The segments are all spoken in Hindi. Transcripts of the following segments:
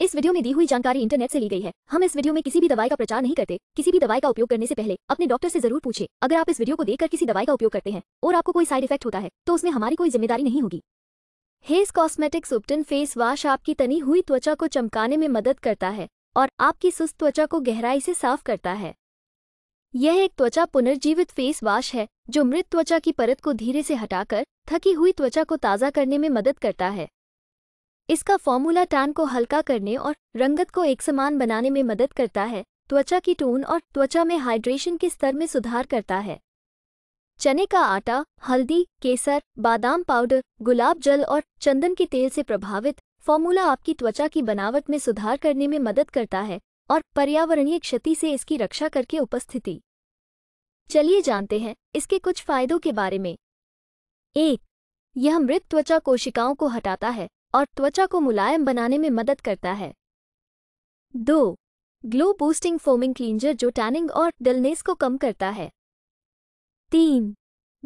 इस वीडियो में दी हुई जानकारी इंटरनेट से ली गई है हम इस वीडियो में किसी भी दवाई का प्रचार नहीं करते किसी भी दवाई का उपयोग करने से पहले अपने डॉक्टर से जरूर पूछे अगर आप इस वीडियो को देखकर किसी दवाई का उपयोग करते हैं और आपको कोई साइड इफेक्ट होता है तो उसमें हमारी कोई जिम्मेदारी नहीं होगी हेस कॉस्मेटिक सुप्टन फेस वॉश आपकी तनी हुई त्वचा को चमकाने में मदद करता है और आपकी सुस्त त्वचा को गहराई से साफ करता है यह एक त्वचा पुनर्जीवित फेस वॉश है जो मृत त्वचा की परत को धीरे से हटाकर थकी हुई त्वचा को ताज़ा करने में मदद करता है इसका फॉर्मूला टैन को हल्का करने और रंगत को एक समान बनाने में मदद करता है त्वचा की टोन और त्वचा में हाइड्रेशन के स्तर में सुधार करता है चने का आटा हल्दी केसर बादाम पाउडर गुलाब जल और चंदन के तेल से प्रभावित फॉर्मूला आपकी त्वचा की बनावट में सुधार करने में मदद करता है और पर्यावरणीय क्षति से इसकी रक्षा करके उपस्थिति चलिए जानते हैं इसके कुछ फायदों के बारे में एक यह मृत त्वचा कोशिकाओं को हटाता है और त्वचा को मुलायम बनाने में मदद करता है दो ग्लो बूस्टिंग फोमिंग क्लींजर जो टैनिंग और डलनेस को कम करता है तीन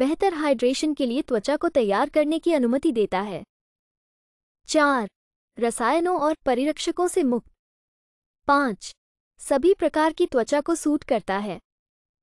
बेहतर हाइड्रेशन के लिए त्वचा को तैयार करने की अनुमति देता है चार रसायनों और परिरक्षकों से मुक्त पांच सभी प्रकार की त्वचा को सूट करता है